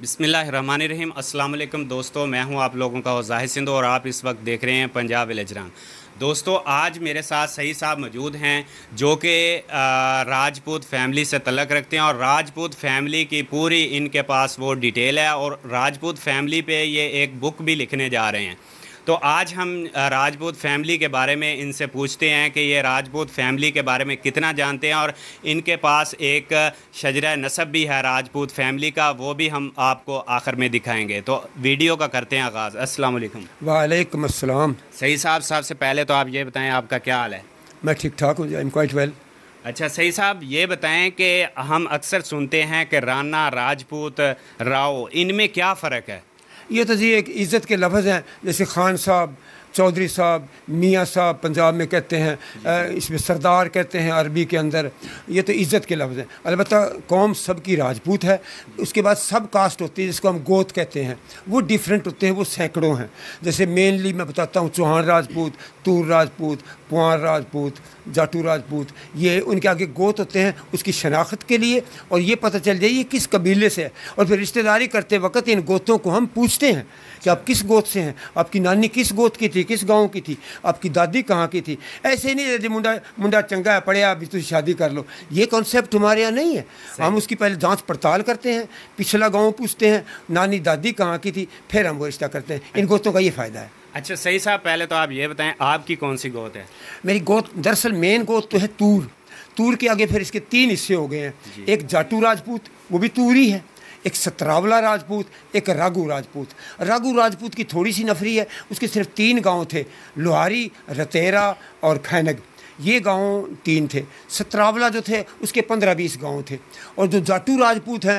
बिसमीम् अल्लाम दोस्तों मैं हूं आप लोगों का ज़ाहिर सिंधु और आप इस वक्त देख रहे हैं पंजाब विलेज रंग दोस्तों आज मेरे साथ सही साहब मौजूद हैं जो कि राजपूत फैमिली से तलक रखते हैं और राजपूत फैमिली की पूरी इनके पास वो डिटेल है और राजपूत फैमिली पे ये एक बुक भी लिखने जा रहे हैं तो आज हम राजपूत फैमिली के बारे में इनसे पूछते हैं कि ये राजपूत फैमिली के बारे में कितना जानते हैं और इनके पास एक शजरा नसब भी है राजपूत फैमिली का वो भी हम आपको आखिर में दिखाएंगे तो वीडियो का करते हैं आगाज़ असल वालेकुम वालेकुम सही साहब साहब से पहले तो आप ये बताएं आपका क्या हाल है मैं ठीक ठाक हूँ एम क्वाइट वेल अच्छा सही साहब ये बताएं कि हम अक्सर सुनते हैं कि राना राजपूत राव इनमें क्या फ़र्क है ये तो जी एक इज़्ज़त के लफ्ज़ हैं जैसे खान साहब चौधरी साहब मियाँ साहब पंजाब में कहते हैं इसमें सरदार कहते हैं अरबी के अंदर ये तो इज़्ज़त के लफ्ज़ हैं अलबत् कौम सबकी राजपूत है उसके बाद सब कास्ट होती है जिसको हम गोत कहते हैं वो डिफरेंट होते हैं वो सैकड़ों हैं जैसे मेनली मैं बताता हूँ चौहान राजपूत तूर राजपूत कुंवर राजपूत जाटू राजपूत ये उनके आगे गोत होते हैं उसकी शनाख्त के लिए और ये पता चल जाए ये किस कबीले से है और फिर रिश्तेदारी करते वक्त इन गोतों को हम पूछते हैं कि आप किस गोद से हैं आपकी नानी किस गोद की थी किस गांव की थी आपकी दादी कहाँ की थी ऐसे नहीं यदि मुंडा मुंडा चंगा है पढ़े आप तुझे शादी कर लो ये कॉन्सेप्ट हमारे यहाँ नहीं है हम उसकी पहले जाँच पड़ताल करते हैं पिछला गाँव पूछते हैं नानी दादी कहाँ की थी फिर हम वो रिश्ता करते हैं इन गोतों का ये फ़ायदा है अच्छा सही साहब पहले तो आप ये बताएं आपकी कौन सी गोद है मेरी गोत दरअसल मेन गोद तो है तूर तूर के आगे फिर इसके तीन हिस्से हो गए हैं एक जाटू राजपूत वो भी तूरी है एक सतरावला राजपूत एक रागु राजपूत राघू राजपूत की थोड़ी सी नफरी है उसके सिर्फ तीन गांव थे लोहारी रतेरा और खैनग ये गांव तीन थे सतरावला जो थे उसके पंद्रह बीस गांव थे और जो जाटू राजपूत हैं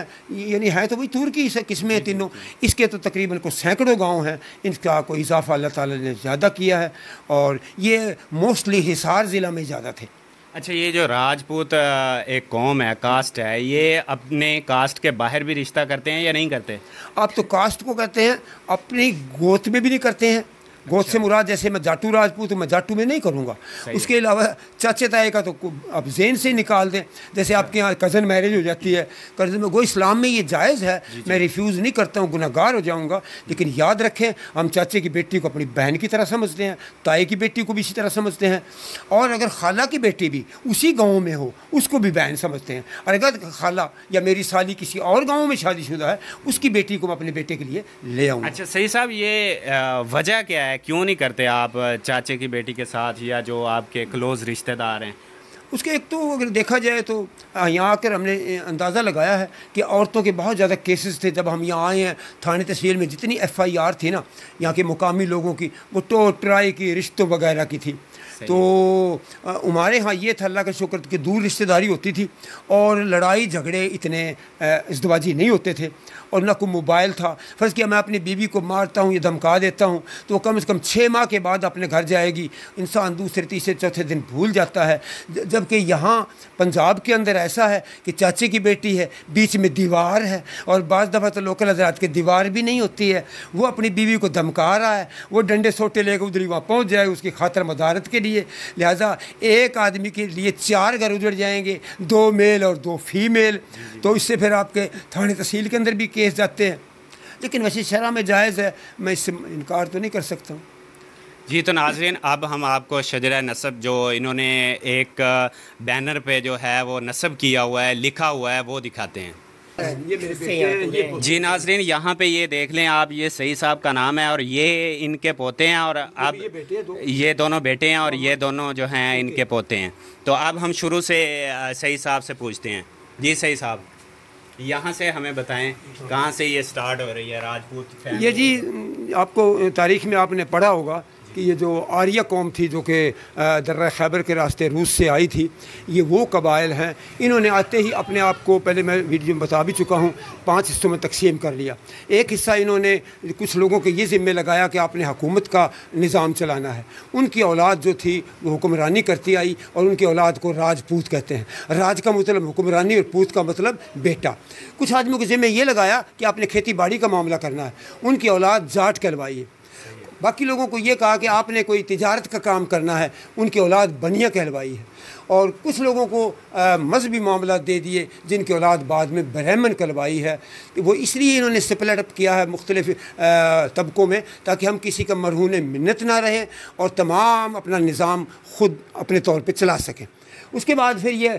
यानी हैं तो भाई तुर्की से किस्में हैं तीनों इसके तो तकरीबन को सैकड़ों गांव हैं इनका कोई इजाफा अल्लाह ताला ने ज़्यादा किया है और ये मोस्टली हिसार ज़िला में ज़्यादा थे अच्छा ये जो राजपूत एक कौम है कास्ट है ये अपने कास्ट के बाहर भी रिश्ता करते हैं या नहीं करते आप तो कास्ट को करते हैं अपनी गोत में भी नहीं करते हैं गोद से अच्छा। मुराद जैसे मैं जाटू राजपूत मैं जाटू में नहीं करूँगा उसके अलावा चाचे ताए का तो आप जेन से निकाल दें जैसे अच्छा। आपके यहाँ कज़न मैरिज हो जाती है कज़न में गो इस्लाम में ये जायज़ है मैं रिफ्यूज़ नहीं करता हूँ गुनागार हो जाऊँगा लेकिन याद रखें हम चाचे की बेटी को अपनी बहन की तरह समझते हैं ताए की बेटी को भी इसी तरह समझते हैं और अगर खाला की बेटी भी उसी गाँव में हो उसको भी बहन समझते हैं और अगर खाला या मेरी साली किसी और गाँव में शादीशुदा है उसकी बेटी को मैं अपने बेटे के लिए ले आऊँ अच्छा सही साहब ये वजह क्या है क्यों नहीं करते आप चाचे की बेटी के साथ या जो आपके क्लोज़ रिश्तेदार हैं उसके एक तो अगर देखा जाए तो यहाँ आकर हमने अंदाज़ा लगाया है कि औरतों के बहुत ज़्यादा केसेस थे जब हम यहाँ आए हैं थाने तहसील में जितनी एफआईआर थी ना यहाँ के मुकामी लोगों की वो टो तो ट्राई की रिश्तों वगैरह की थी तो हमारे यहाँ ये था अल्लाह का शुक्र कि दूर रिश्तेदारी होती थी और लड़ाई झगड़े इतने इसदवाजी नहीं होते थे और ना कोई मोबाइल था फ़र्ज़ किया मैं अपनी बीवी को मारता हूँ या धमका देता हूँ तो कम से कम छः माह के बाद अपने घर जाएगी इंसान दूसरे तीसरे चौथे दिन भूल जाता है जबकि यहाँ पंजाब के अंदर ऐसा है कि चाचे की बेटी है बीच में दीवार है और बज़ दफ़ा तो लोकल हजरात की दीवार भी नहीं होती है वो अपनी बीवी को धमका रहा है वो डंडे सोटे लेकर उधर वहाँ पहुँच जाए उसकी खातर मदारत के लिए लिहाजा एक आदमी के लिए चार घर उजड़ जाएंगे दो मेल और दो फीमेल तो इससे फिर आपके थाने तहसील के अंदर भी केस जाते हैं लेकिन वैसे शरह में जायज़ है मैं इससे इनकार तो नहीं कर सकता हूँ जी तो नाजरीन अब हम आपको शजरा नसब जो इन्होंने एक बैनर पे जो है वो नसब किया हुआ है लिखा हुआ है वो दिखाते हैं जी नाजरीन यहाँ पे ये देख लें आप ये सही साहब का नाम है और ये इनके पोते हैं और आप ये दोनों बेटे हैं और ये दोनों जो हैं इनके पोते हैं तो अब हम शुरू से सही साहब से पूछते हैं जी सही साहब यहाँ से हमें बताएं कहाँ से ये स्टार्ट हो रही है राजपूत ये जी आपको तारीख में आपने पढ़ा होगा कि ये जो आर्या कौम थी जो कि दर्रा खैबर के रास्ते रूस से आई थी ये वो कबाइल हैं इन्होंने आते ही अपने आप को पहले मैं वीडियो में बता भी चुका हूँ पाँच हिस्सों में तकसीम कर लिया एक हिस्सा इन्होंने कुछ लोगों के ये ज़िम्मे लगाया कि आपने हुकूमत का निज़ाम चलाना है उनकी औलाद जो थी वो हुक्मरानी करती आई और उनकी औलाद को राजपूत कहते हैं राज का मतलब हुक्मरानी और पूत का मतलब बेटा कुछ आदमियों के ज़िम्मे ये लगाया कि आपने खेती बाड़ी का मामला करना है उनकी औलाद जाट कहलवाई है बाकी लोगों को ये कहा कि आपने कोई तजारत का काम करना है उनकी औलाद बनिया कहलवाई है और कुछ लोगों को मजहबी मामला दे दिए जिनकी औलाद बाद में ब्रह्मन कलवाई है वो इसलिए इन्होंने स्प्लिट अप किया है मुख्तलिफ तबकों में ताकि हम किसी का मरहून मिन्नत ना रहें और तमाम अपना निज़ाम ख़ुद अपने तौर पर चला सकें उसके बाद फिर ये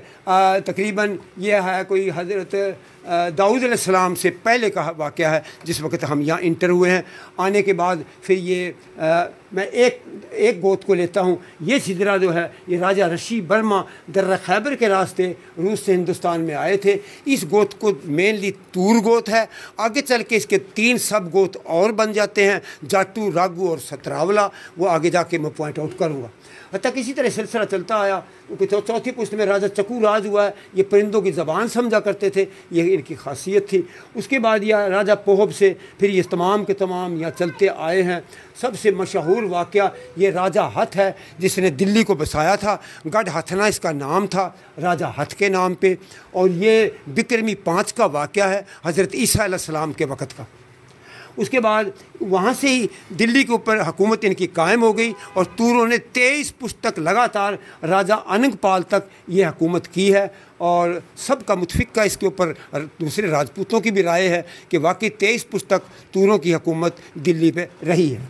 तकरीबन ये है कोई हज़रत दाऊद सलाम से पहले का वाक़ है जिस वक्त हम यहाँ इंटर हुए हैं आने के बाद फिर ये आ, मैं एक एक गोद को लेता हूँ ये सिदरा जो है ये राजा ऋषि वर्मा दर्रा खैबर के रास्ते रूस से हिंदुस्तान में आए थे इस गोत को मेनली तूर गोत है आगे चल के इसके तीन सब गोत और बन जाते हैं जाटू रागू और सतरावला वो आगे जाके मैं पॉइंट आउट करूँगा हती किसी तरह सिलसिला चलता आया चौथी पुस्त में राजा चकू राज हुआ है ये परिंदों की ज़बान समझा करते थे ये इनकी खासियत थी उसके बाद यह राजा पोहब से फिर ये तमाम के तमाम यहाँ चलते आए हैं सबसे मशहूर वाक़ ये राजा हथ है जिसने दिल्ली को बसाया था गढ़ हथना इसका नाम था राजा हथ के नाम पर और ये बिक्रमी पाँच का वाक़ है हज़रत ईसा सलाम के वक़्त का उसके बाद वहाँ से ही दिल्ली के ऊपर हुकूमत इनकी कायम हो गई और तूरों ने तेईस पुस्तक लगातार राजा अनंगपाल तक ये हुकूमत की है और सबका मुतफिक का इसके ऊपर दूसरे राजपूतों की भी राय है कि वाकई तेईस पुस्तक तूरों की हुकूमत दिल्ली पे रही है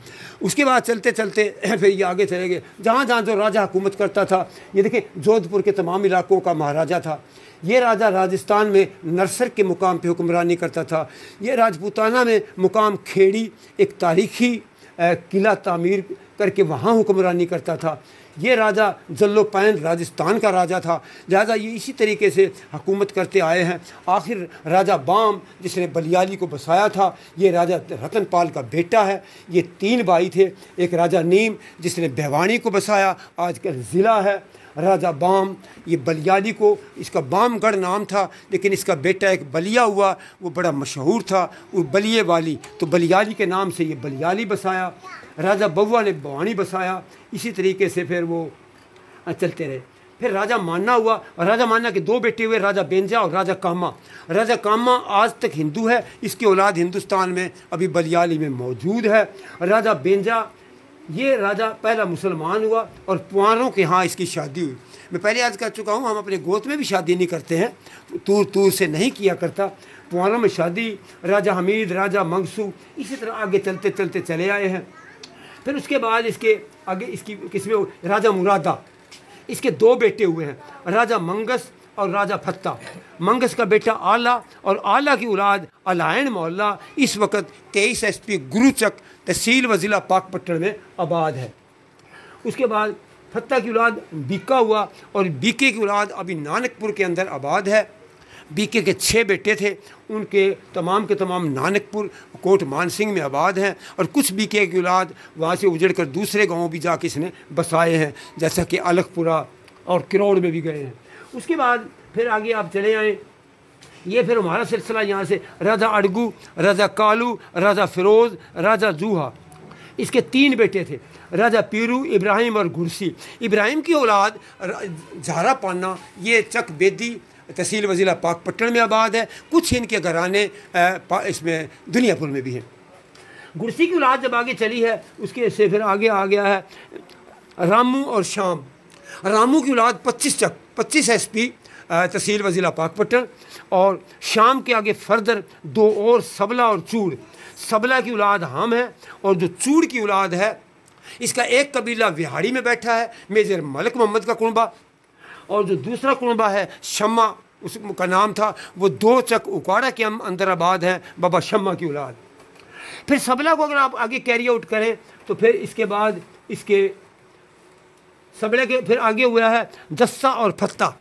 उसके बाद चलते चलते फिर ये आगे चले गए जहाँ जहाँ जो राजा हुकूमत करता था ये देखें जोधपुर के तमाम इलाकों का महाराजा था ये राजा राजस्थान में नरसर के मुकाम पे हुक्मरानी करता था ये राजपूताना में मुकाम खेड़ी एक तारीखी किला तामीर करके वहाँ हुक्मरानी करता था ये राजा जल्लोपैन राजस्थान का राजा था लिहाजा ये इसी तरीके से हकूमत करते आए हैं आखिर राजा बाम जिसने बलियाली को बसाया था ये राजा रतन पाल का बेटा है ये तीन भाई थे एक राजा नीम जिसने बेवानी को बसाया आज का ज़िला है राजा बाम ये बलियाली को इसका बामगढ़ नाम था लेकिन इसका बेटा एक बलिया हुआ वो बड़ा मशहूर था वो बलिए वाली तो बलियाली के नाम से ये बलियाली बसाया राजा बउआ ने बवानी बसाया इसी तरीके से फिर वो चलते रहे फिर राजा माना हुआ और राजा माना के दो बेटे हुए राजा बेंजा और राजा कामा राजा कामा आज तक हिंदू है इसकी औलाद हिंदुस्तान में अभी बलियाली में मौजूद है राजा बेंजा ये राजा पहला मुसलमान हुआ और पुआनों के यहाँ इसकी शादी हुई मैं पहले याद कर चुका हूँ हम अपने गोत में भी शादी नहीं करते हैं तूर तूर से नहीं किया करता पुआनों में शादी राजा हमीद राजा मंगसू इसी तरह आगे चलते चलते चले आए हैं फिर उसके बाद इसके आगे इसकी किस्में राजा मुरादा इसके दो बेटे हुए हैं राजा मंगस और राजा फत्ता मंगस का बेटा आला और आला की औलाद अलायन मौला इस वक्त तेईस एस पी गुरुचक तहसील व ज़िला पाकपट्टन में आबाद है उसके बाद फत्ता की औलाद बीका हुआ और बीके की औलाद अभी नानकपुर के अंदर आबाद है बीके के छः बेटे थे उनके तमाम के तमाम नानकपुर कोट मानसिंह में आबाद हैं और कुछ बीके की औलाद वहाँ से उजड़ कर दूसरे गाँव भी जाके इसने बसाए हैं जैसा कि अलखपुरा और किरौड़ में भी गए हैं उसके बाद फिर आगे आप चले आएँ ये फिर हमारा सिलसिला यहाँ से राजा अड़गू राजा कालू राजा फिरोज़ राजा जूहा इसके तीन बेटे थे राजा पीरू इब्राहिम और गुरसी इब्राहिम की औलाद झारा पाना ये चक बेदी तहसील वजीला पाकपट्टन में आबाद है कुछ इनके घराने इसमें दुनियापुर में भी हैं गुरसी की औलाद जब आगे चली है उसके से फिर आगे आ गया है रामू और शाम रामू की औलाद पच्चीस चक पच्चीस एस पी तहसील वजीला पाकपट्टन और शाम के आगे फर्दर दो और सबला और चूड़ सबला की औलाद हम है और जो चूड़ की औलाद है इसका एक कबीला विहाड़ी में बैठा है मेजर मलिक मोहम्मद का कुनबा और जो दूसरा कुनबा है शम्मा उसका नाम था वो दो चक उकाड़ा के हम अंदर आबाद हैं बाबा शम्मा की औलाद फिर सबला को अगर आप आगे कैरी आउट करें तो फिर इसके बाद इसके सबड़े के फिर आगे हुआ है जस्सा और फत्ता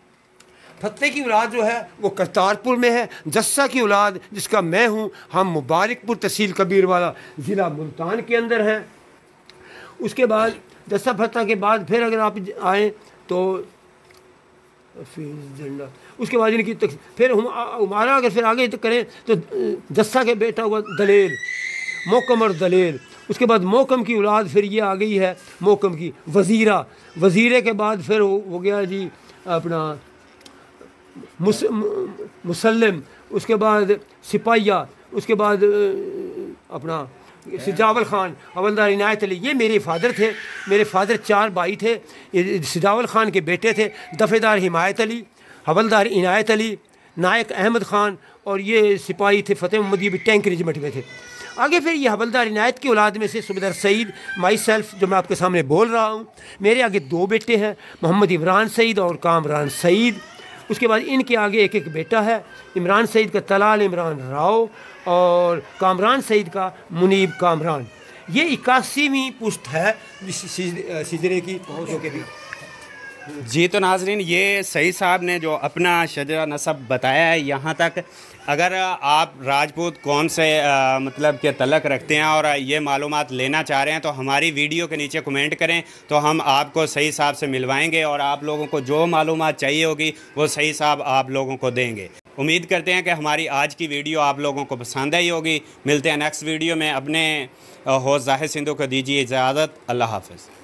फत्ते की औलाद जो है वो करतारपुर में है जस्सा की औलाद जिसका मैं हूँ हम मुबारकपुर तहसील कबीर वाला ज़िला मुल्तान के अंदर हैं उसके बाद जस्सा फत्ता के बाद फिर अगर आप आए तो झंडा उसके बाद इनकी तक, फिर हम हमारा अगर फिर आगे तक तो करें तो जस्सा के बेटा हुआ दलेल मोकमर दलेल उसके बाद मोकम की औलाद फिर ये आ गई है मोकम की वज़ीरा वज़ीरे के बाद फिर हो गया जी अपना मुस, मुसलम उसके बाद सिपाहिया उसके बाद अपना सजावल खान हवलदार इनायत अली ये मेरे फादर थे मेरे फादर चार भाई थे सजावल खान के बेटे थे दफ़ेदार हिमायत अली हवलदार इनायत अली नायक अहमद ख़ान और ये सिपाही थे फ़तेह मोहम्मद ये भी टैंक रेजिमेंट में थे आगे फिर यह हवलदार इनायत की औलाद में से सुबेदार सईद माई सेल्फ जो मैं आपके सामने बोल रहा हूँ मेरे आगे दो बेटे हैं मोहम्मद इमरान सईद और कामरान सईद उसके बाद इनके आगे एक एक बेटा है इमरान सईद का तलाल इमरान राव और कामरान सईद का मुनीब कामरान ये इक्यासीवीं पुस्त है सीजरे की पहुँचों के बीच जी तो नाजरीन ये सही साहब ने जो अपना शजरा नसब बताया है यहाँ तक अगर आप राजपूत कौम से आ, मतलब के तलक रखते हैं और ये मालूम लेना चाह रहे हैं तो हमारी वीडियो के नीचे कमेंट करें तो हम आपको सही साहब से मिलवाएंगे और आप लोगों को जो मालूम चाहिए होगी वो सही साहब आप लोगों को देंगे उम्मीद करते हैं कि हमारी आज की वीडियो आप लोगों को पसंद आई होगी मिलते हैं नेक्स्ट वीडियो में अपने हो जाहिर सिंधु को दीजिए इजाज़त अल्लाह हाफिज़